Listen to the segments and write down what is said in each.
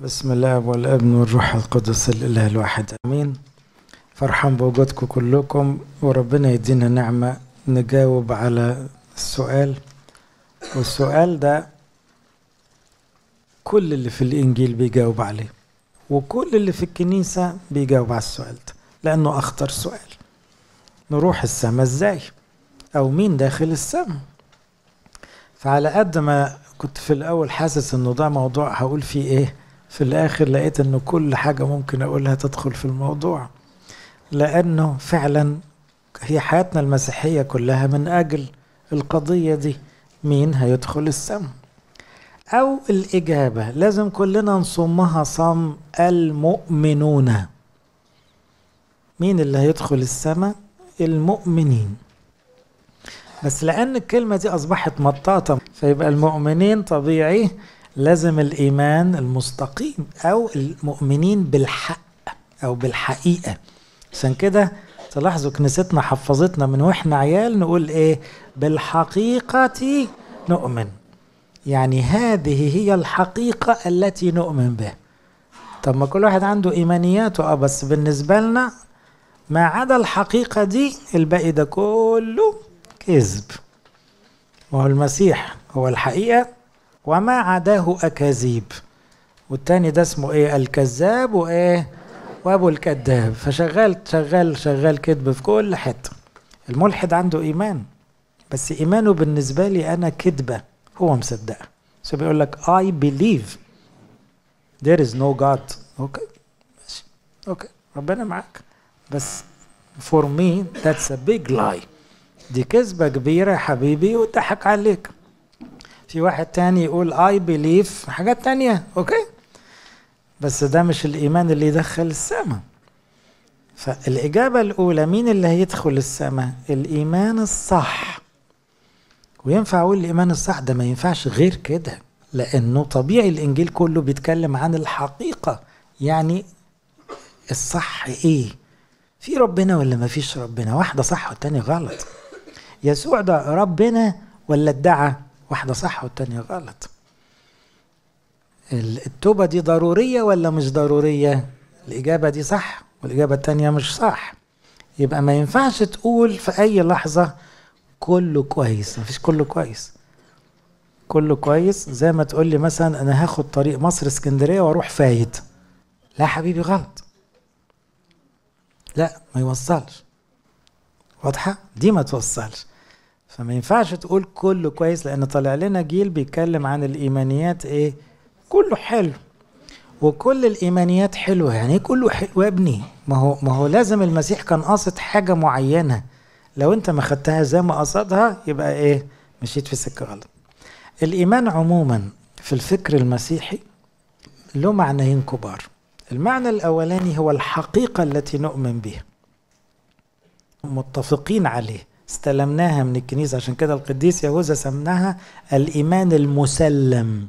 بسم الله والابن والروح القدس الاله الواحد امين فرحان بوجودكم كلكم وربنا يدينا نعمه نجاوب على السؤال والسؤال ده كل اللي في الانجيل بيجاوب عليه وكل اللي في الكنيسه بيجاوب على السؤال ده لانه اخطر سؤال نروح السماء ازاي او مين داخل السماء فعلى قد ما كنت في الاول حاسس انه ده موضوع هقول فيه ايه في الآخر لقيت أنه كل حاجة ممكن أقولها تدخل في الموضوع لأنه فعلا هي حياتنا المسيحية كلها من أجل القضية دي مين هيدخل السم أو الإجابة لازم كلنا نصمها صم المؤمنون مين اللي هيدخل السماء المؤمنين بس لأن الكلمة دي أصبحت مطاطة فيبقى المؤمنين طبيعي لازم الإيمان المستقيم أو المؤمنين بالحق أو بالحقيقة عشان كده تلاحظوا كنيستنا حفظتنا من وإحنا عيال نقول إيه بالحقيقة نؤمن يعني هذه هي الحقيقة التي نؤمن بها طب ما كل واحد عنده إيمانياته أه بس بالنسبة لنا ما عدا الحقيقة دي الباقي ده كله كذب وهو المسيح هو الحقيقة وما عداه أكاذيب والتاني ده اسمه إيه الكذاب وإيه وأبو الكذاب فشغال شغال شغال كذب في كل حتة الملحد عنده إيمان بس إيمانه بالنسبة لي أنا كذبة هو مصدقها سو بيقول لك اي بيليف ذير از نو جاد أوكي ماشي أوكي ربنا معاك بس فور مي ذاتس ا بيج لاي دي كذبة كبيرة يا حبيبي وضحك عليك في واحد تاني يقول اي بليف حاجات تانية اوكي بس ده مش الايمان اللي يدخل السماء فالاجابه الاولى مين اللي هيدخل السماء الايمان الصح وينفع اقول الايمان الصح ده ما ينفعش غير كده لانه طبيعي الانجيل كله بيتكلم عن الحقيقه يعني الصح ايه في ربنا ولا ما فيش ربنا واحده صح والتانية غلط يسوع ده ربنا ولا ادعى واحدة صح والتانية غلط التوبة دي ضرورية ولا مش ضرورية الإجابة دي صح والإجابة التانية مش صح يبقى ما ينفعش تقول في أي لحظة كله كويس مفيش كله كويس كله كويس زي ما تقول لي مثلا أنا هاخد طريق مصر اسكندرية وأروح فايت لا حبيبي غلط لا ما يوصلش واضحة دي ما توصلش فما ينفعش تقول كله كويس لان طلع لنا جيل بيتكلم عن الايمانيات ايه كله حلو وكل الايمانيات حلوه يعني ايه كله حلو يا ابني ما هو ما هو لازم المسيح كان قاصد حاجه معينه لو انت ما خدتها زي ما قصدها يبقى ايه مشيت في سكه غلط الايمان عموما في الفكر المسيحي له معنيين كبار المعنى الاولاني هو الحقيقه التي نؤمن بها متفقين عليه استلمناها من الكنيسة عشان كده القديس يهوذا سمناها الإيمان المسلم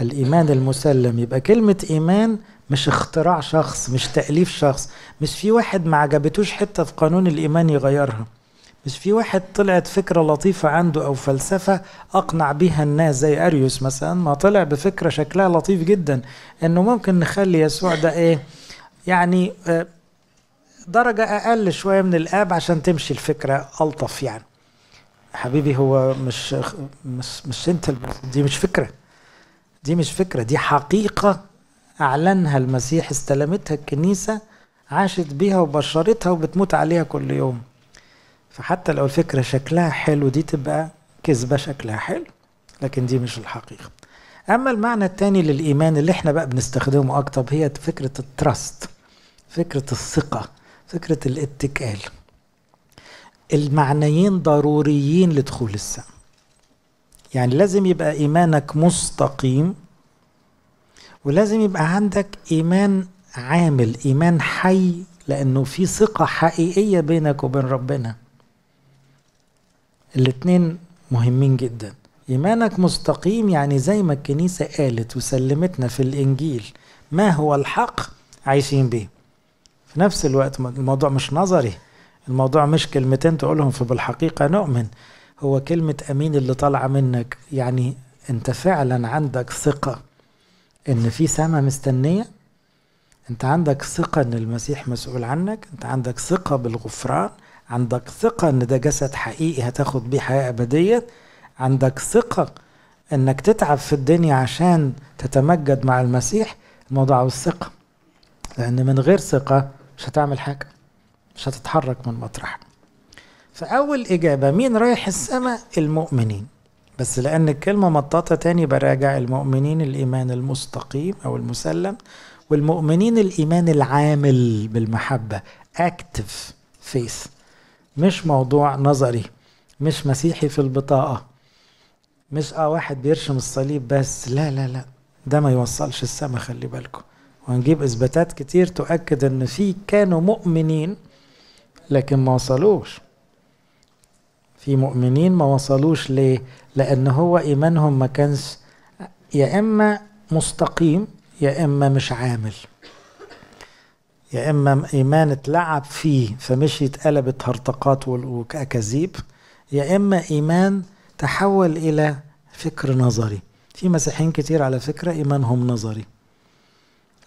الإيمان المسلم يبقى كلمة إيمان مش اختراع شخص مش تأليف شخص مش في واحد ما عجبتوش حتة في قانون الإيمان يغيرها مش في واحد طلعت فكرة لطيفة عنده أو فلسفة أقنع بيها الناس زي أريوس مثلا ما طلع بفكرة شكلها لطيف جدا إنه ممكن نخلي يسوع ده إيه يعني آه درجة أقل شوية من الآب عشان تمشي الفكرة ألطف يعني حبيبي هو مش مش مش أنت دي مش فكرة دي مش فكرة دي حقيقة أعلنها المسيح استلمتها الكنيسة عاشت بيها وبشرتها وبتموت عليها كل يوم فحتى لو الفكرة شكلها حلو دي تبقى كذبة شكلها حلو لكن دي مش الحقيقة أما المعنى التاني للإيمان اللي احنا بقى بنستخدمه أكتر هي فكرة التراست فكرة الثقة فكرة الاتكال المعنيين ضروريين لدخول السماء يعني لازم يبقى إيمانك مستقيم ولازم يبقى عندك إيمان عامل إيمان حي لأنه في ثقة حقيقية بينك وبين ربنا الاتنين مهمين جدا إيمانك مستقيم يعني زي ما الكنيسة قالت وسلمتنا في الإنجيل ما هو الحق عايشين بيه في نفس الوقت الموضوع مش نظري الموضوع مش كلمتين تقولهم فبالحقيقة نؤمن هو كلمة أمين اللي طالعة منك يعني أنت فعلا عندك ثقة إن في سماء مستنية أنت عندك ثقة إن المسيح مسؤول عنك أنت عندك ثقة بالغفران عندك ثقة إن ده جسد حقيقي هتاخد بيه حياة أبدية عندك ثقة إنك تتعب في الدنيا عشان تتمجد مع المسيح الموضوع الثقة لأن من غير ثقة مش هتعمل حاجة مش هتتحرك من مطرح فأول إجابة مين رايح السماء المؤمنين بس لأن الكلمة مطاطة تاني براجع المؤمنين الإيمان المستقيم أو المسلم والمؤمنين الإيمان العامل بالمحبة اكتف فيث مش موضوع نظري مش مسيحي في البطاقة مش اه واحد بيرشم الصليب بس لا لا لا ده ما يوصلش السما خلي بالكم وهنجيب إثباتات كتير تؤكد أن في كانوا مؤمنين لكن ما وصلوش في مؤمنين ما وصلوش ليه؟ لأن هو إيمانهم ما كانش يا إما مستقيم يا إما مش عامل يا إما إيمان اتلعب فيه فمش اتقلبت هرطقات وأكاذيب يا إما إيمان تحول إلى فكر نظري في مسيحيين كتير على فكرة إيمانهم نظري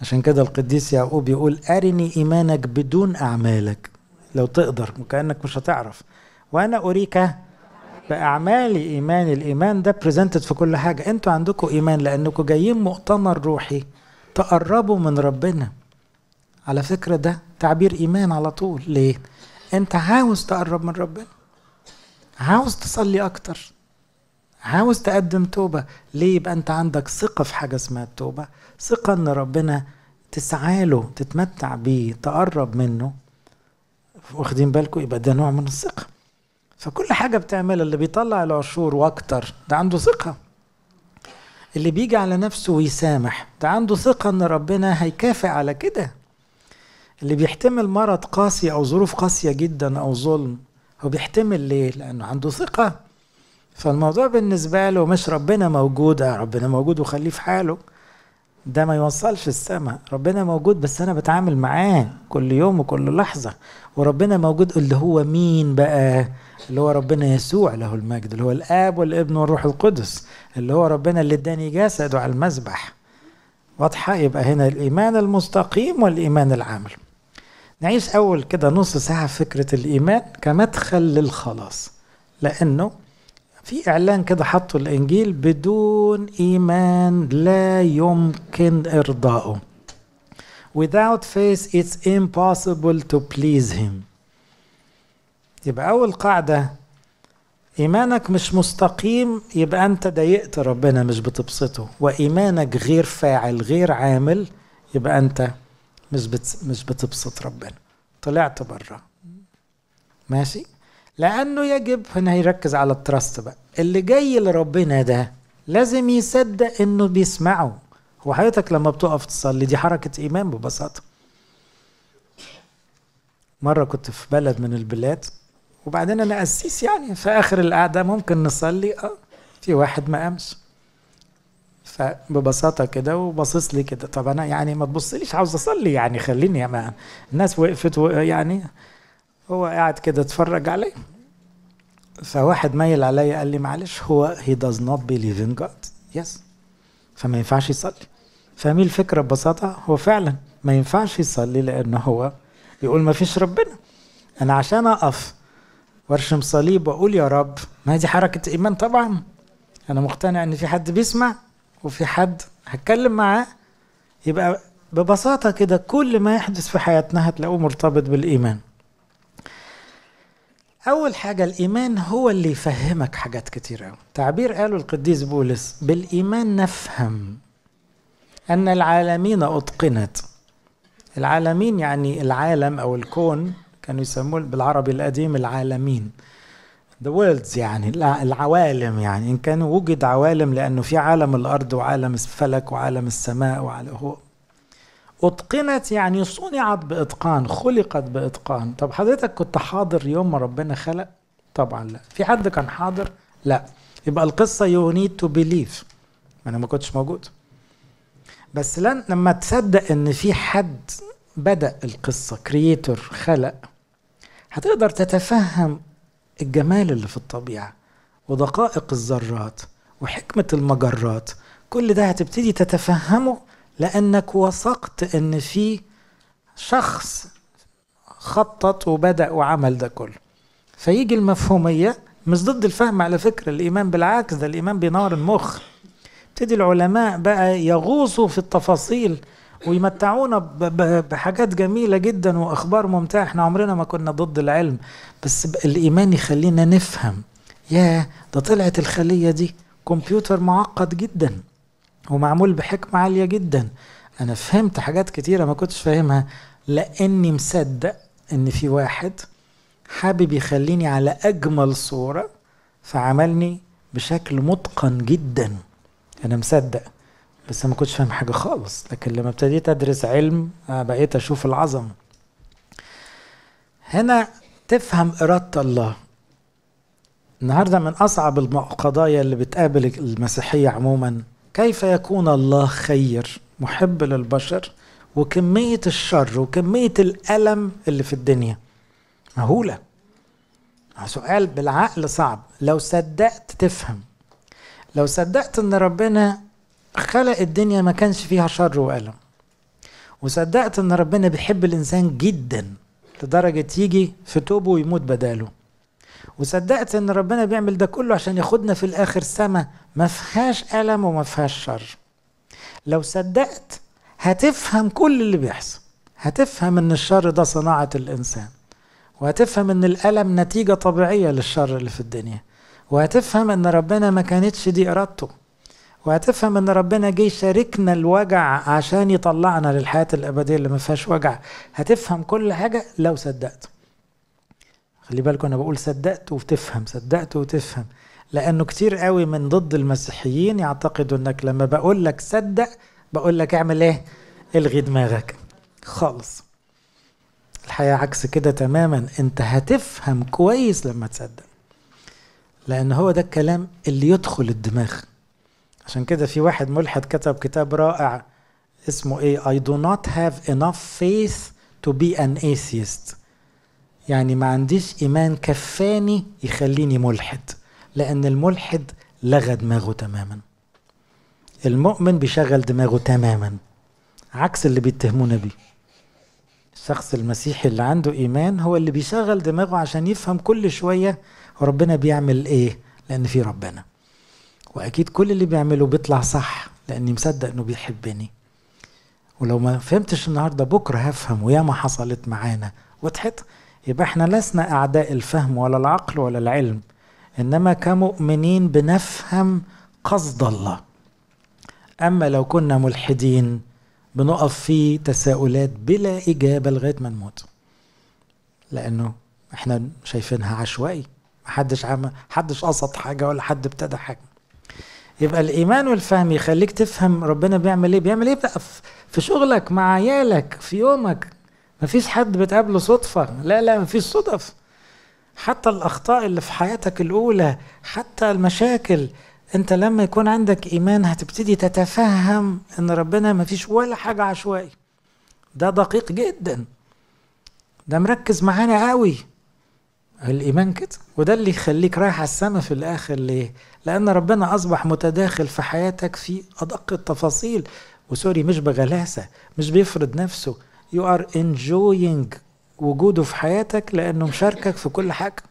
عشان كده القديس يعقوب يقول أرني إيمانك بدون أعمالك لو تقدر وكأنك مش هتعرف وأنا أريك بأعمال إيمان الإيمان ده بريزنتد في كل حاجة أنتوا عندكم إيمان لأنكم جايين مؤتمر روحي تقربوا من ربنا على فكرة ده تعبير إيمان على طول ليه؟ أنت عاوز تقرب من ربنا عاوز تصلي أكتر عاوز تقدم توبة ليه يبقى أنت عندك ثقة في حاجة اسمها التوبة ثقة أن ربنا تسعى له تتمتع بيه تقرب منه واخدين بالكم يبقى ده نوع من الثقة فكل حاجة بتعملها اللي بيطلع العشور واكتر ده عنده ثقة اللي بيجي على نفسه ويسامح ده عنده ثقة ان ربنا هيكافئ على كده اللي بيحتمل مرض قاسي او ظروف قاسية جدا او ظلم هو بيحتمل ليه لانه عنده ثقة فالموضوع بالنسبة له مش ربنا موجود آه، ربنا موجود وخليه في حاله ده ما يوصلش السماء ربنا موجود بس انا بتعامل معاه كل يوم وكل لحظه وربنا موجود اللي هو مين بقى اللي هو ربنا يسوع له المجد اللي هو الاب والابن والروح القدس اللي هو ربنا اللي اداني جسده على المذبح واضحه يبقى هنا الايمان المستقيم والايمان العامل نعيش اول كده نص ساعه فكره الايمان كمدخل للخلاص لانه في اعلان كده حطوا الانجيل بدون ايمان لا يمكن ارضائه without faith it's impossible to please him يبقى اول قاعده ايمانك مش مستقيم يبقى انت ضايقت ربنا مش بتبسطه وايمانك غير فاعل غير عامل يبقى انت مش مش بتبسط ربنا طلعت بره ماشي لانه يجب هنا يركز على التراست بقى اللي جاي لربنا ده لازم يصدق انه بيسمعه هو حضرتك لما بتقف تصلي دي حركه ايمان ببساطه مره كنت في بلد من البلاد وبعدين انا قسيس يعني في اخر القعده ممكن نصلي اه في واحد ما قامش فببساطة كده وباصص لي كده طب أنا يعني ما تبصليش عاوز أصلي يعني خليني ما الناس وقفت يعني هو قاعد كده اتفرج علي فواحد ميل عليا قال لي معلش هو هي داز نوت بيليف ان جاد يس فما ينفعش يصلي فاهمين الفكرة ببساطة هو فعلا ما ينفعش يصلي لأن هو يقول ما فيش ربنا أنا عشان أقف وارشم صليب وأقول يا رب ما دي حركة إيمان طبعا أنا مقتنع إن في حد بيسمع وفي حد هتكلم معاه يبقى ببساطة كده كل ما يحدث في حياتنا هتلاقوه مرتبط بالإيمان أول حاجة الإيمان هو اللي يفهمك حاجات كتيرة أوي تعبير قاله القديس بولس بالإيمان نفهم أن العالمين أتقنت العالمين يعني العالم أو الكون كانوا يسموه بالعربي القديم العالمين the worlds يعني العوالم يعني إن كان وجد عوالم لأنه في عالم الأرض وعالم الفلك وعالم السماء وعالم هو اتقنت يعني صنعت باتقان خلقت باتقان طب حضرتك كنت حاضر يوم ما ربنا خلق طبعا لا في حد كان حاضر لا يبقى القصه يو نيد تو بيليف انا ما كنتش موجود بس لن لما تصدق ان في حد بدا القصه كرييتور خلق هتقدر تتفهم الجمال اللي في الطبيعه ودقائق الذرات وحكمه المجرات كل ده هتبتدي تتفهمه لأنك وثقت أن في شخص خطط وبدأ وعمل ده كله فيجي المفهومية مش ضد الفهم على فكرة الإيمان بالعكس ده الإيمان بنار المخ ابتدي العلماء بقى يغوصوا في التفاصيل ويمتعونا بحاجات جميلة جدا وأخبار ممتعة احنا عمرنا ما كنا ضد العلم بس الإيمان يخلينا نفهم ياه ده طلعت الخلية دي كمبيوتر معقد جدا ومعمول بحكمة عالية جدا أنا فهمت حاجات كتيرة ما كنتش فاهمها لأني مصدق إن في واحد حابب يخليني على أجمل صورة فعملني بشكل متقن جدا أنا مصدق بس ما كنتش فاهم حاجة خالص لكن لما ابتديت أدرس علم آه، بقيت أشوف العظمة هنا تفهم إرادة الله النهارده من أصعب القضايا اللي بتقابل المسيحية عموما كيف يكون الله خير محب للبشر وكمية الشر وكمية الألم اللي في الدنيا مهولة آه، سؤال بالعقل صعب لو صدقت تفهم لو صدقت ان ربنا خلق الدنيا ما كانش فيها شر وألم وصدقت ان ربنا بيحب الإنسان جدا لدرجة يجي في توبه ويموت بداله وصدقت ان ربنا بيعمل ده كله عشان ياخدنا في الاخر سما ما فيهاش الم وما فيهاش شر لو صدقت هتفهم كل اللي بيحصل هتفهم ان الشر ده صناعه الانسان وهتفهم ان الالم نتيجه طبيعيه للشر اللي في الدنيا وهتفهم ان ربنا ما كانتش دي ارادته وهتفهم ان ربنا جه يشاركنا الوجع عشان يطلعنا للحياه الابديه اللي ما فيهاش وجع هتفهم كل حاجه لو صدقت خلي بالكم انا بقول صدقت وتفهم صدقت وتفهم لانه كتير قوي من ضد المسيحيين يعتقدوا انك لما بقول لك صدق بقول لك اعمل ايه الغي دماغك خالص الحقيقه عكس كده تماما انت هتفهم كويس لما تصدق لان هو ده الكلام اللي يدخل الدماغ عشان كده في واحد ملحد كتب كتاب رائع اسمه ايه I do not have enough faith to be an atheist يعني ما عنديش إيمان كفاني يخليني ملحد لأن الملحد لغى دماغه تماما المؤمن بيشغل دماغه تماما عكس اللي بيتهمونا بيه الشخص المسيحي اللي عنده إيمان هو اللي بيشغل دماغه عشان يفهم كل شوية ربنا بيعمل إيه لأن في ربنا وأكيد كل اللي بيعمله بيطلع صح لأني مصدق إنه بيحبني ولو ما فهمتش النهاردة بكرة هفهم وياما حصلت معانا وضحت؟ يبقى احنا لسنا أعداء الفهم ولا العقل ولا العلم إنما كمؤمنين بنفهم قصد الله أما لو كنا ملحدين بنقف في تساؤلات بلا إجابة لغاية ما نموت لأنه احنا شايفينها عشوائي محدش عم حدش قصد حاجة ولا حد ابتدى حاجة يبقى الإيمان والفهم يخليك تفهم ربنا بيعمل إيه بيعمل إيه بقى في شغلك مع عيالك في يومك مفيش حد بتقابله صدفة لا لا مفيش صدف حتى الأخطاء اللي في حياتك الأولى حتى المشاكل أنت لما يكون عندك إيمان هتبتدي تتفهم أن ربنا مفيش ولا حاجة عشوائي ده دقيق جدا ده مركز معانا قوي الإيمان كده وده اللي يخليك رايح على السماء في الآخر ليه؟ لأن ربنا أصبح متداخل في حياتك في أدق التفاصيل وسوري مش بغلاسة مش بيفرض نفسه يو ار enjoying وجوده في حياتك لأنه مشاركك في كل حاجة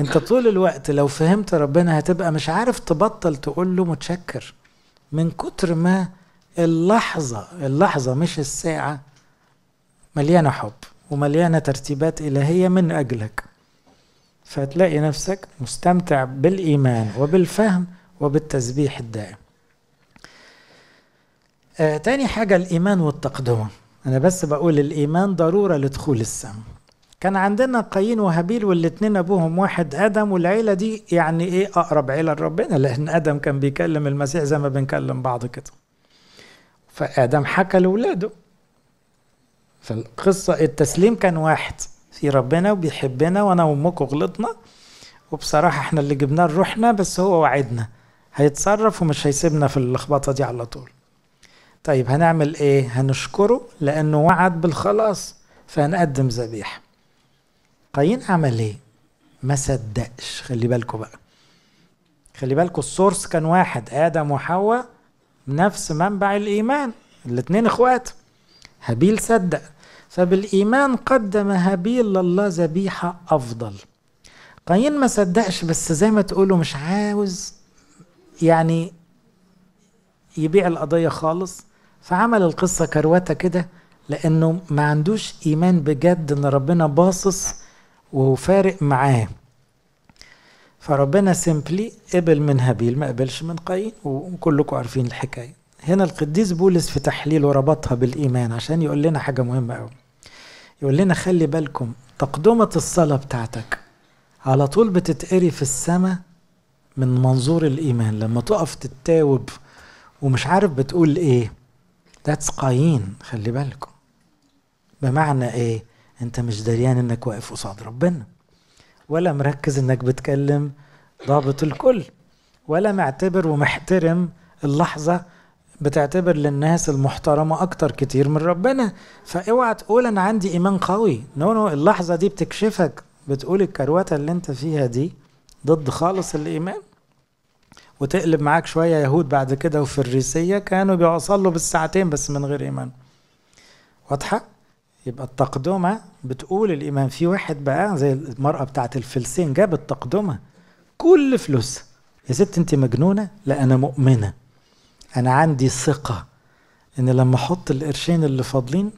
انت طول الوقت لو فهمت ربنا هتبقى مش عارف تبطل تقول له متشكر من كتر ما اللحظة اللحظة مش الساعة مليانة حب ومليانة ترتيبات إلهية من أجلك فهتلاقي نفسك مستمتع بالإيمان وبالفهم وبالتسبيح الدائم آه تاني حاجة الإيمان والتقدم أنا بس بقول الإيمان ضرورة لدخول السماء كان عندنا قايين وهابيل والاتنين أبوهم واحد آدم والعيلة دي يعني إيه أقرب عيلة لربنا لأن آدم كان بيكلم المسيح زي ما بنكلم بعض كده فآدم حكى لولاده فالقصة التسليم كان واحد في ربنا وبيحبنا وأنا وأمكم غلطنا وبصراحة احنا اللي جبناه لروحنا بس هو وعدنا هيتصرف ومش هيسيبنا في اللخبطة دي على طول طيب هنعمل ايه هنشكره لانه وعد بالخلاص فهنقدم ذبيحه قايين عمل ايه ما صدقش خلي بالكوا بقى خلي بالكوا السورس كان واحد ادم وحواء نفس منبع الايمان الاتنين اخوات هابيل صدق فبالايمان قدم هابيل لله ذبيحه افضل قايين ما صدقش بس زي ما تقولوا مش عاوز يعني يبيع القضية خالص فعمل القصة كروتة كده لأنه ما عندوش إيمان بجد إن ربنا باصص وفارق معاه فربنا سيمبلي قبل من هابيل ما قبلش من قايين وكلكم عارفين الحكاية هنا القديس بولس في تحليله ربطها بالإيمان عشان يقول لنا حاجة مهمة أوي يقول لنا خلي بالكم تقدمة الصلاة بتاعتك على طول بتتقري في السماء من منظور الإيمان لما تقف تتاوب ومش عارف بتقول إيه ذاتس قايين خلي بالكم بمعنى ايه انت مش دريان انك واقف قصاد ربنا ولا مركز انك بتكلم ضابط الكل ولا معتبر ومحترم اللحظه بتعتبر للناس المحترمة أكتر كتير من ربنا فاوعى تقول أنا عندي إيمان قوي نو نو اللحظة دي بتكشفك بتقول الكروتة اللي أنت فيها دي ضد خالص الإيمان وتقلب معاك شوية يهود بعد كده وفريسية كانوا بيوصلوا بالساعتين بس من غير إيمان واضحة؟ يبقى التقدمة بتقول الإيمان في واحد بقى زي المرأة بتاعه الفلسين جابت تقدمة كل فلوسها يا ست أنت مجنونة؟ لا أنا مؤمنة أنا عندي ثقة إن لما أحط القرشين اللي فاضلين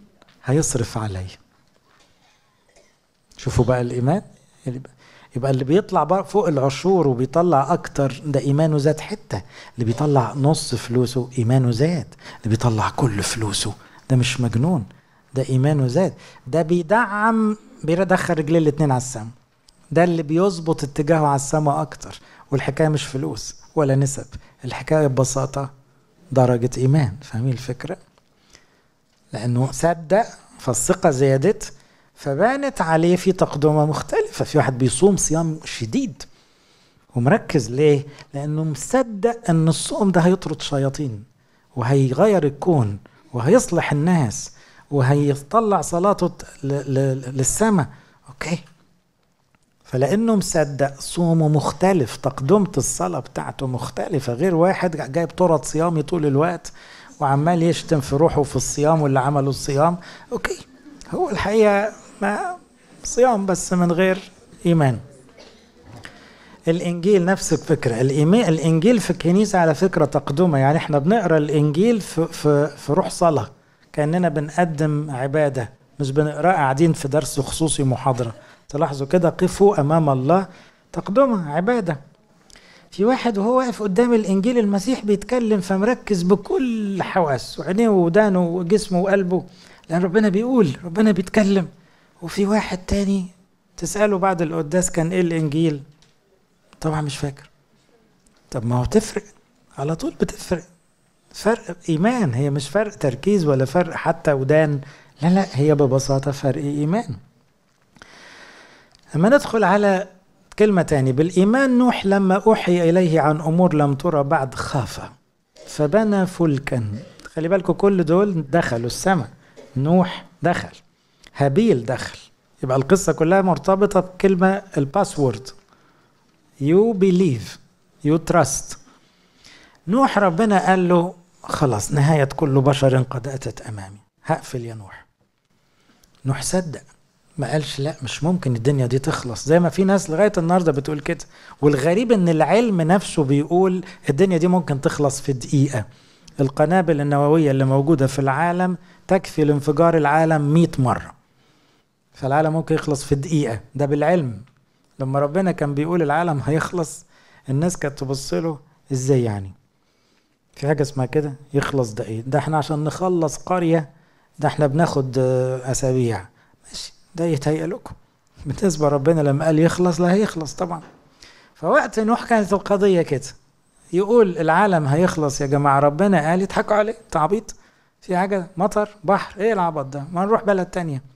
هيصرف عليا شوفوا بقى الإيمان يعني يبقى اللي بيطلع فوق العشور وبيطلع اكتر ده ايمانه زاد حته اللي بيطلع نص فلوسه ايمانه زاد اللي بيطلع كل فلوسه ده مش مجنون ده ايمانه زاد ده بيدعم بيدخل رجليه الاتنين على السما ده اللي بيظبط اتجاهه على السما اكتر والحكايه مش فلوس ولا نسب الحكايه ببساطه درجه ايمان فاهمين الفكره لانه صدق فالثقه زادت فبانت عليه في تقدمة مختلفة في واحد بيصوم صيام شديد ومركز ليه؟ لأنه مصدق أن الصوم ده هيطرد شياطين وهيغير الكون وهيصلح الناس وهيطلع صلاته للسماء أوكي فلأنه مصدق صومه مختلف تقدمة الصلاة بتاعته مختلفة غير واحد جايب طرد صيامي طول الوقت وعمال يشتم في روحه في الصيام واللي عمله الصيام أوكي هو الحقيقة ما صيام بس من غير إيمان الانجيل نفس الفكره الانجيل في الكنيسه على فكره تقدمه يعني احنا بنقرا الانجيل في, في, في روح صلاه كاننا بنقدم عباده مش بنقرا قاعدين في درس خصوصي محاضره تلاحظوا كده قفوا امام الله تقدمه عباده في واحد وهو واقف قدام الانجيل المسيح بيتكلم فمركز بكل حواسه عينيه ودانه وجسمه وقلبه لان ربنا بيقول ربنا بيتكلم وفي واحد تاني تسأله بعد القداس كان إيه الإنجيل طبعا مش فاكر طب ما هو تفرق على طول بتفرق فرق إيمان هي مش فرق تركيز ولا فرق حتى ودان لا لا هي ببساطة فرق إيمان أما ندخل على كلمة تاني بالإيمان نوح لما أوحي إليه عن أمور لم ترى بعد خاف فبنى فلكا خلي بالكم كل دول دخلوا السماء نوح دخل هابيل دخل يبقى القصة كلها مرتبطة بكلمة الباسورد يو بيليف يو تراست نوح ربنا قال له خلاص نهاية كل بشر قد أتت أمامي هقفل يا نوح نوح صدق ما قالش لا مش ممكن الدنيا دي تخلص زي ما في ناس لغاية النهاردة بتقول كده والغريب ان العلم نفسه بيقول الدنيا دي ممكن تخلص في دقيقة القنابل النووية اللي موجودة في العالم تكفي لانفجار العالم 100 مرة فالعالم ممكن يخلص في دقيقة ده بالعلم لما ربنا كان بيقول العالم هيخلص الناس كانت تبص له ازاي يعني في حاجة اسمها كده يخلص ده ايه ده احنا عشان نخلص قرية ده احنا بناخد آه، اسابيع ماشي ده يتهيأ لكم بالنسبة ربنا لما قال يخلص لا هيخلص طبعا فوقت نوح كانت القضية كده يقول العالم هيخلص يا جماعة ربنا قال يضحكوا عليه انت عبيط في حاجة مطر بحر ايه العبط ده ما نروح بلد تانية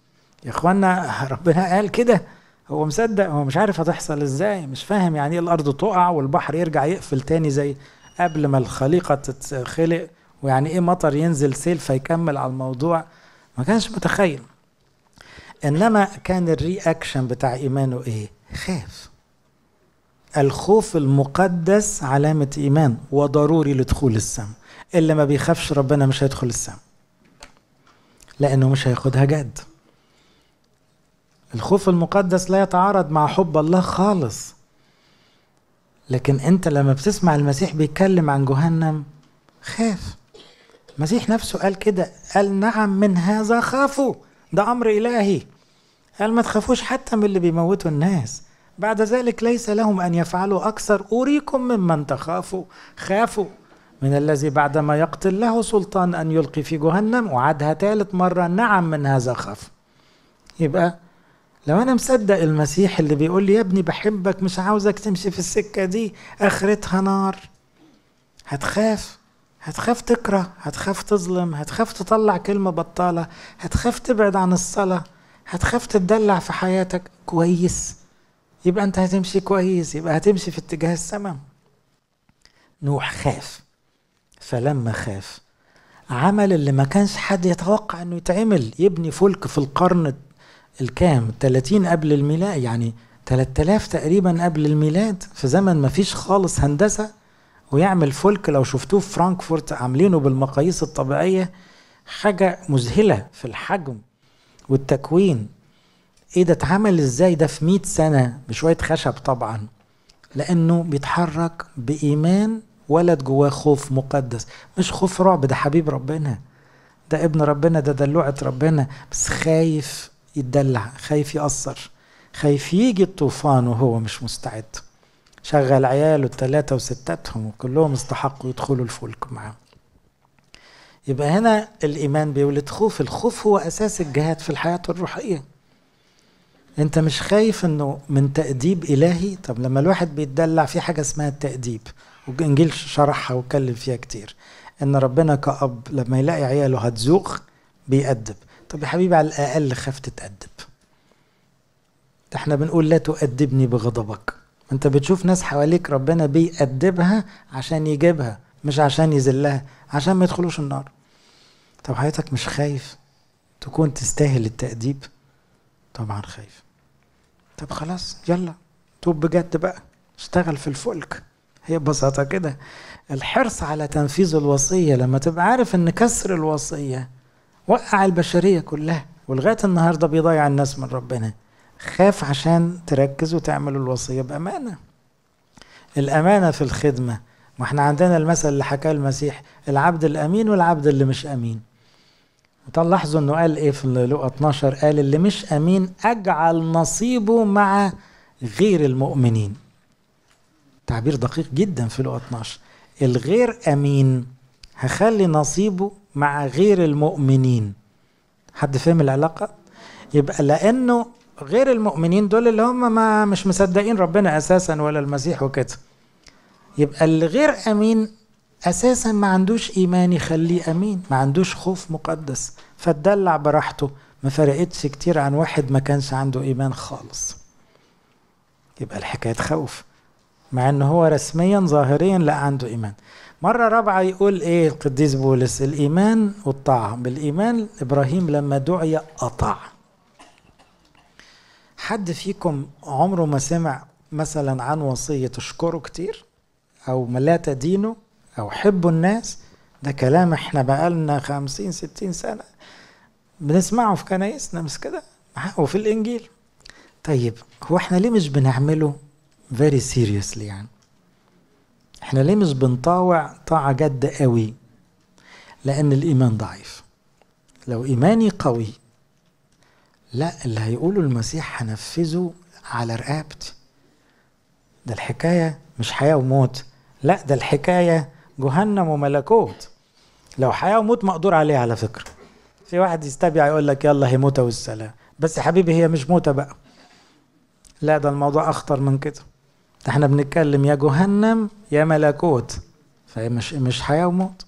يا اخوانا ربنا قال كده هو مصدق هو مش عارف هتحصل ازاي مش فاهم يعني ايه الارض تقع والبحر يرجع يقفل تاني زي قبل ما الخليقه تتخلق ويعني ايه مطر ينزل سيل فيكمل على الموضوع ما كانش متخيل انما كان الرياكشن بتاع ايمانه ايه خاف الخوف المقدس علامة إيمان وضروري لدخول السماء اللي ما بيخافش ربنا مش هيدخل السماء لأنه مش هياخدها جد الخوف المقدس لا يتعارض مع حب الله خالص لكن انت لما بتسمع المسيح بيتكلم عن جهنم خاف المسيح نفسه قال كده قال نعم من هذا خافوا ده امر الهي قال ما تخافوش حتى من اللي بيموتوا الناس بعد ذلك ليس لهم ان يفعلوا اكثر اريكم ممن تخافوا خافوا من الذي بعدما يقتل له سلطان ان يلقي في جهنم وعادها ثالث مره نعم من هذا خاف يبقى لو انا مصدق المسيح اللي بيقول لي يا ابني بحبك مش عاوزك تمشي في السكه دي اخرتها نار هتخاف هتخاف تكره هتخاف تظلم هتخاف تطلع كلمه بطاله هتخاف تبعد عن الصلاه هتخاف تدلع في حياتك كويس يبقى انت هتمشي كويس يبقى هتمشي في اتجاه السماء نوح خاف فلما خاف عمل اللي ما كانش حد يتوقع انه يتعمل يبني فلك في القرن الكام 30 قبل الميلاد يعني 3000 تقريبا قبل الميلاد في زمن ما فيش خالص هندسة ويعمل فلك لو شفتوه في فرانكفورت عاملينه بالمقاييس الطبيعية حاجة مذهلة في الحجم والتكوين ايه ده اتعمل ازاي ده في 100 سنة بشوية خشب طبعا لانه بيتحرك بإيمان ولد جواه خوف مقدس مش خوف رعب ده حبيب ربنا ده ابن ربنا ده دلوعة ربنا بس خايف يتدلع خايف يأثر خايف يجي الطوفان وهو مش مستعد شغل عياله التلاتة وستاتهم وكلهم استحقوا يدخلوا الفلك معاه يبقى هنا الإيمان بيولد خوف الخوف هو أساس الجهاد في الحياة الروحية أنت مش خايف أنه من تأديب إلهي طب لما الواحد بيتدلع في حاجة اسمها التأديب وإنجيل شرحها واتكلم فيها كتير أن ربنا كأب لما يلاقي عياله هتزوق بيأدب طب يا حبيبي على الاقل خاف تتأدب ده احنا بنقول لا تؤدبني بغضبك انت بتشوف ناس حواليك ربنا بيأدبها عشان يجيبها مش عشان يذلها عشان ما يدخلوش النار طب حياتك مش خايف تكون تستاهل التأديب طبعا خايف طب خلاص يلا توب بجد بقى اشتغل في الفلك هي ببساطة كده الحرص على تنفيذ الوصية لما تبقى عارف ان كسر الوصية وقع البشرية كلها ولغاية النهاردة بيضيع الناس من ربنا خاف عشان تركز وتعمل الوصية بأمانة الأمانة في الخدمة ما احنا عندنا المثل اللي حكاه المسيح العبد الأمين والعبد اللي مش أمين وطلع لاحظوا انه قال ايه في لقى 12 قال اللي مش امين اجعل نصيبه مع غير المؤمنين تعبير دقيق جدا في لقى 12 الغير امين هخلي نصيبه مع غير المؤمنين حد فهم العلاقة يبقى لأنه غير المؤمنين دول اللي هم ما مش مصدقين ربنا أساسا ولا المسيح وكده يبقى اللي غير أمين أساسا ما عندوش إيمان يخليه أمين ما عندوش خوف مقدس فتدلع براحته ما فرقتش كتير عن واحد ما كانش عنده إيمان خالص يبقى الحكاية خوف مع ان هو رسميا ظاهريا لا عنده ايمان مرة رابعة يقول إيه القديس بولس الإيمان والطاعة بالإيمان إبراهيم لما دعي أطاع حد فيكم عمره ما سمع مثلا عن وصية اشكره كتير أو لا تدينه أو حبوا الناس ده كلام احنا بقالنا خمسين ستين سنة بنسمعه في كنايسنا مش كده وفي الإنجيل طيب هو احنا ليه مش بنعمله very seriously يعني احنا ليه مش بنطاوع طاعة جد قوي لأن الإيمان ضعيف لو إيماني قوي لا اللي هيقوله المسيح هنفذه على رقبتي ده الحكاية مش حياة وموت لا ده الحكاية جهنم وملكوت لو حياة وموت مقدور عليها على فكرة في واحد يستبيع يقول لك يلا هي موتة والسلام بس يا حبيبي هي مش موتة بقى لا ده الموضوع أخطر من كده احنا بنتكلم يا جهنم يا ملكوت فهي مش حياه وموت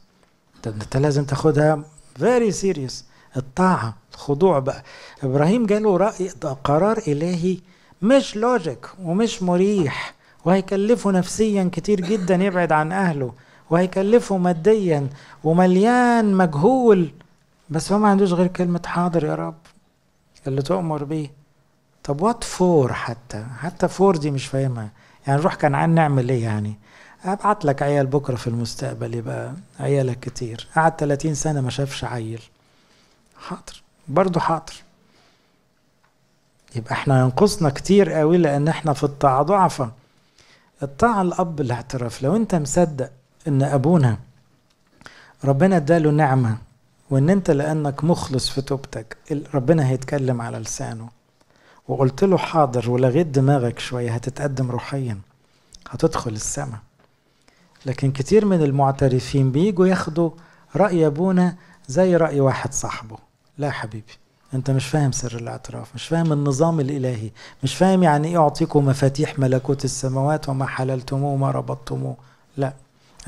انت لازم تاخدها فيري سيريس الطاعه الخضوع بقى ابراهيم جاله راي قرار الهي مش لوجيك ومش مريح وهيكلفه نفسيا كتير جدا يبعد عن اهله وهيكلفه ماديا ومليان مجهول بس هو ما عندوش غير كلمه حاضر يا رب اللي تؤمر بيه طب وات فور حتى حتى فور دي مش فاهمها يعني نروح عن نعمل ايه يعني ابعت لك عيال بكره في المستقبل يبقى عيالك كتير قعد 30 سنه ما شافش عيل حاضر برضه حاضر يبقى احنا ينقصنا كتير قوي لان احنا في الطاعه ضعفة الطاعه الاب الاعتراف لو انت مصدق ان ابونا ربنا اداله نعمه وان انت لانك مخلص في توبتك ربنا هيتكلم على لسانه وقلت له حاضر ولغيت دماغك شوية هتتقدم روحيا هتدخل السماء لكن كتير من المعترفين بيجوا ياخدوا رأي أبونا زي رأي واحد صاحبه لا حبيبي انت مش فاهم سر الاعتراف مش فاهم النظام الالهي مش فاهم يعني ايه اعطيكم مفاتيح ملكوت السماوات وما حللتموه وما ربطتموه لا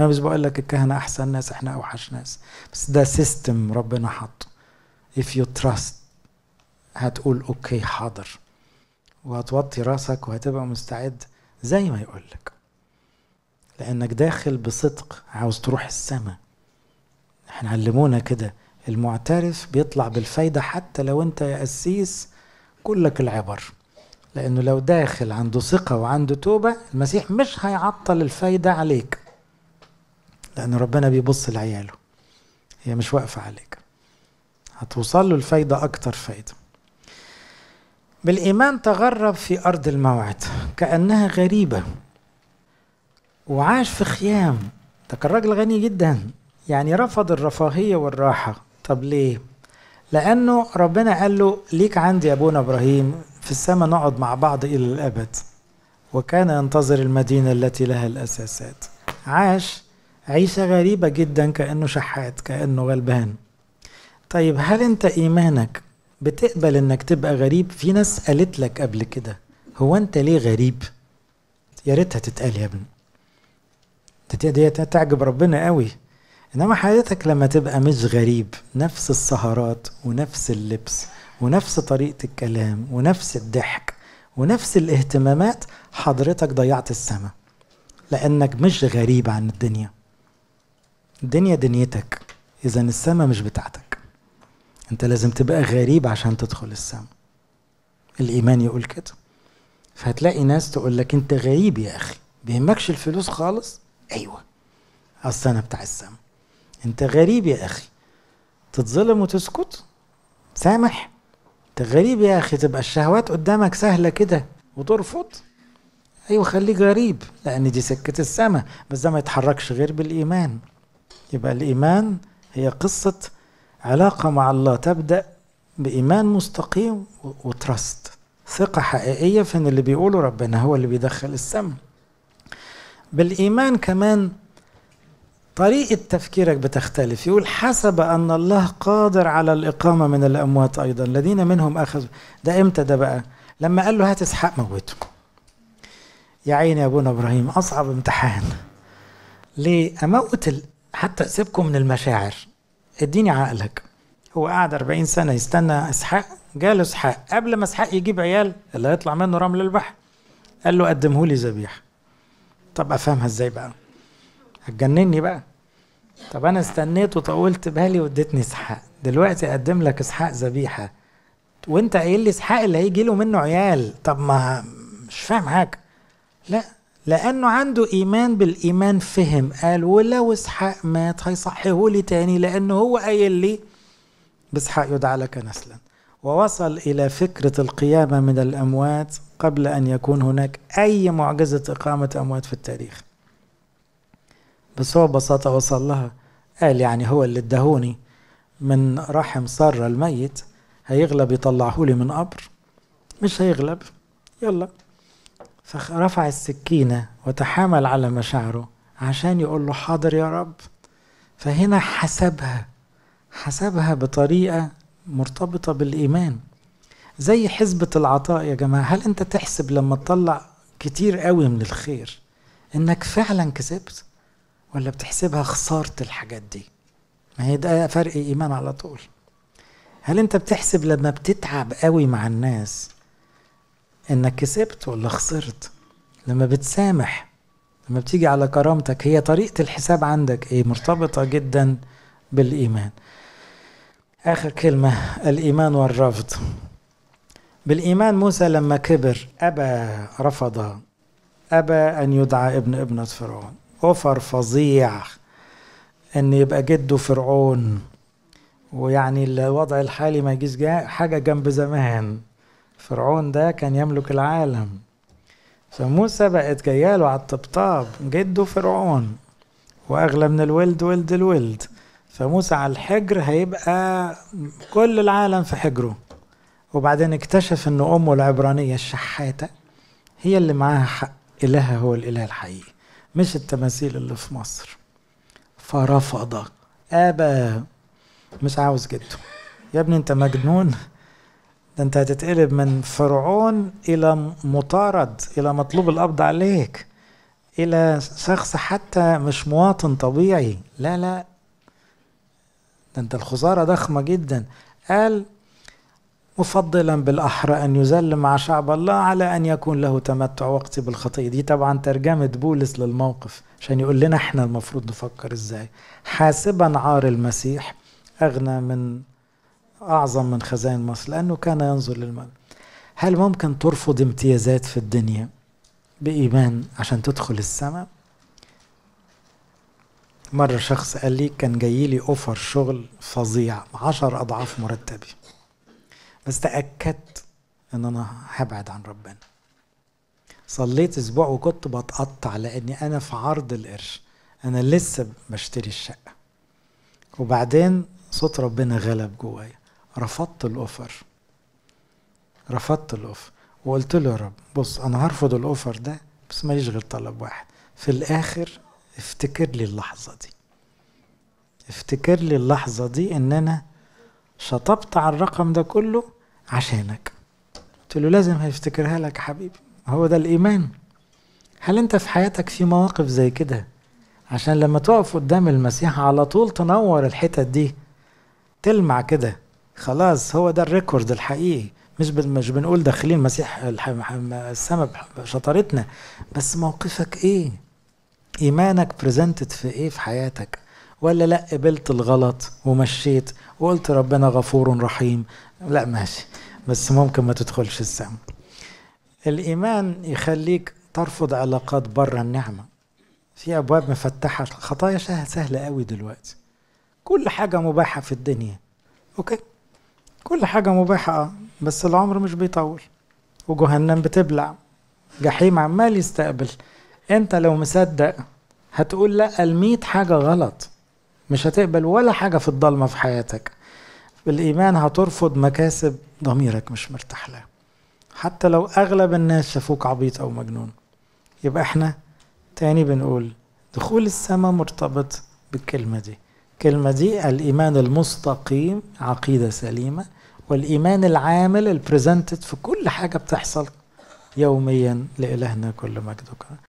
انا مش بقول لك الكهنه احسن ناس احنا اوحش ناس بس ده سيستم ربنا حطه if you trust هتقول اوكي حاضر وهتوطي راسك وهتبقى مستعد زي ما يقولك لأنك داخل بصدق عاوز تروح السما احنا علمونا كده المعترف بيطلع بالفايدة حتى لو انت يا قسيس كلك العبر لأنه لو داخل عنده ثقة وعنده توبة المسيح مش هيعطل الفايدة عليك لأن ربنا بيبص لعياله هي مش واقفة عليك هتوصل له الفايدة أكتر فايدة بالإيمان تغرب في أرض الموعد كأنها غريبة وعاش في خيام ده كان راجل غني جدا يعني رفض الرفاهية والراحة طب ليه؟ لأنه ربنا قال له ليك عندي أبونا إبراهيم في السماء نقعد مع بعض إلى الأبد وكان ينتظر المدينة التي لها الأساسات عاش عيشة غريبة جدا كأنه شحات كأنه غلبان طيب هل أنت إيمانك بتقبل انك تبقى غريب في ناس قالت لك قبل كده هو انت ليه غريب يا ريتها تتقال يا ابني دي تعجب ربنا قوي انما حياتك لما تبقى مش غريب نفس السهرات ونفس اللبس ونفس طريقه الكلام ونفس الضحك ونفس الاهتمامات حضرتك ضيعت السما لانك مش غريب عن الدنيا الدنيا دنيتك اذا السما مش بتاعتك انت لازم تبقى غريب عشان تدخل السماء الايمان يقول كده فهتلاقي ناس تقول لك انت غريب يا اخي بيهمكش الفلوس خالص ايوه اصل انا بتاع السماء انت غريب يا اخي تتظلم وتسكت سامح انت غريب يا اخي تبقى الشهوات قدامك سهله كده وترفض ايوه خليك غريب لان دي سكه السماء بس ده ما يتحركش غير بالايمان يبقى الايمان هي قصه علاقة مع الله تبدأ بإيمان مستقيم وترست ثقة حقيقية في أن اللي بيقوله ربنا هو اللي بيدخل السم بالإيمان كمان طريقة تفكيرك بتختلف يقول حسب أن الله قادر على الإقامة من الأموات أيضا الذين منهم أخذوا ده إمتى ده بقى لما قال له هات إسحاق موته يا عيني يا أبونا إبراهيم أصعب امتحان ليه أموت ال... حتى أسيبكم من المشاعر اديني عقلك هو قعد 40 سنه يستنى اسحاق جاله اسحاق قبل ما اسحاق يجيب عيال اللي هيطلع منه رمل البحر قال له قدمه لي ذبيحه طب افهمها ازاي بقى هتجنني بقى طب انا استنيت وطولت بالي واديتني اسحاق دلوقتي اقدم لك اسحاق ذبيحه وانت قايل لي اسحاق اللي هيجي له منه عيال طب ما مش فاهم حاجه لا لأنه عنده إيمان بالإيمان فهم قال ولو إسحاق مات هيصحيه لي تاني لأنه هو قايل لي بإسحاق يدعى لك نسلا ووصل إلى فكرة القيامة من الأموات قبل أن يكون هناك أي معجزة إقامة أموات في التاريخ بس هو ببساطة وصل لها قال يعني هو اللي ادهوني من رحم سارة الميت هيغلب يطلعهولي من قبر مش هيغلب يلا فرفع السكينة وتحامل على مشاعره عشان يقول له حاضر يا رب فهنا حسبها حسبها بطريقة مرتبطة بالإيمان زي حسبة العطاء يا جماعة هل أنت تحسب لما تطلع كتير قوي من الخير إنك فعلا كسبت ولا بتحسبها خسارة الحاجات دي ما هي ده فرق إيمان على طول هل أنت بتحسب لما بتتعب قوي مع الناس انك كسبت ولا خسرت لما بتسامح لما بتيجي على كرامتك هي طريقة الحساب عندك ايه مرتبطة جدا بالايمان اخر كلمة الايمان والرفض بالايمان موسى لما كبر ابى رفض ابى ان يدعى ابن ابنة فرعون أفر فظيع ان يبقى جده فرعون ويعني الوضع الحالي ما يجيش حاجة جنب زمان فرعون ده كان يملك العالم فموسى بقت جاياله على الطبطاب جده فرعون واغلى من الولد ولد الولد فموسى على الحجر هيبقى كل العالم في حجره وبعدين اكتشف ان امه العبرانيه الشحاته هي اللي معاها حق الهها هو الاله الحقيقي مش التماثيل اللي في مصر فرفض ابا مش عاوز جده يا ابني انت مجنون ده انت هتتقلب من فرعون الى مطارد الى مطلوب القبض عليك الى شخص حتى مش مواطن طبيعي لا لا ده انت الخساره ضخمه جدا قال مفضلا بالاحرى ان يذل مع شعب الله على ان يكون له تمتع وقتي بالخطيه دي طبعا ترجمه بولس للموقف عشان يقول لنا احنا المفروض نفكر ازاي حاسبا عار المسيح اغنى من أعظم من خزائن مصر لأنه كان ينظر للمال هل ممكن ترفض امتيازات في الدنيا بإيمان عشان تدخل السماء؟ مرة شخص قال لي كان جاي لي أوفر شغل فظيع عشر أضعاف مرتبي بس تأكدت إن أنا هبعد عن ربنا صليت أسبوع وكنت بتقطع لأني أنا في عرض القرش أنا لسه بشتري الشقة وبعدين صوت ربنا غلب جوايا رفضت الاوفر رفضت الاوفر وقلت له يا رب بص انا هرفض الاوفر ده بس ماليش غير طلب واحد في الاخر افتكر لي اللحظه دي افتكر لي اللحظه دي ان انا شطبت على الرقم ده كله عشانك قلت له لازم هيفتكرها لك حبيبي هو ده الايمان هل انت في حياتك في مواقف زي كده عشان لما تقف قدام المسيح على طول تنور الحتت دي تلمع كده خلاص هو ده الريكورد الحقيقي مش مش بنقول داخلين مسيح السماء بشطارتنا بس موقفك ايه ايمانك بريزنتد في ايه في حياتك ولا لا قبلت الغلط ومشيت وقلت ربنا غفور رحيم لا ماشي بس ممكن ما تدخلش السماء الايمان يخليك ترفض علاقات بره النعمه في ابواب مفتحه خطايا سهله قوي دلوقتي كل حاجه مباحه في الدنيا اوكي كل حاجة مباحة آه. بس العمر مش بيطول وجهنم بتبلع جحيم عمال يستقبل انت لو مصدق هتقول لا الميت حاجة غلط مش هتقبل ولا حاجة في الضلمة في حياتك بالإيمان هترفض مكاسب ضميرك مش مرتاح لها حتى لو أغلب الناس شافوك عبيط أو مجنون يبقى احنا تاني بنقول دخول السماء مرتبط بالكلمة دي الكلمة دي الإيمان المستقيم عقيدة سليمة والايمان العامل البريزنتد في كل حاجه بتحصل يوميا لالهنا كل مجد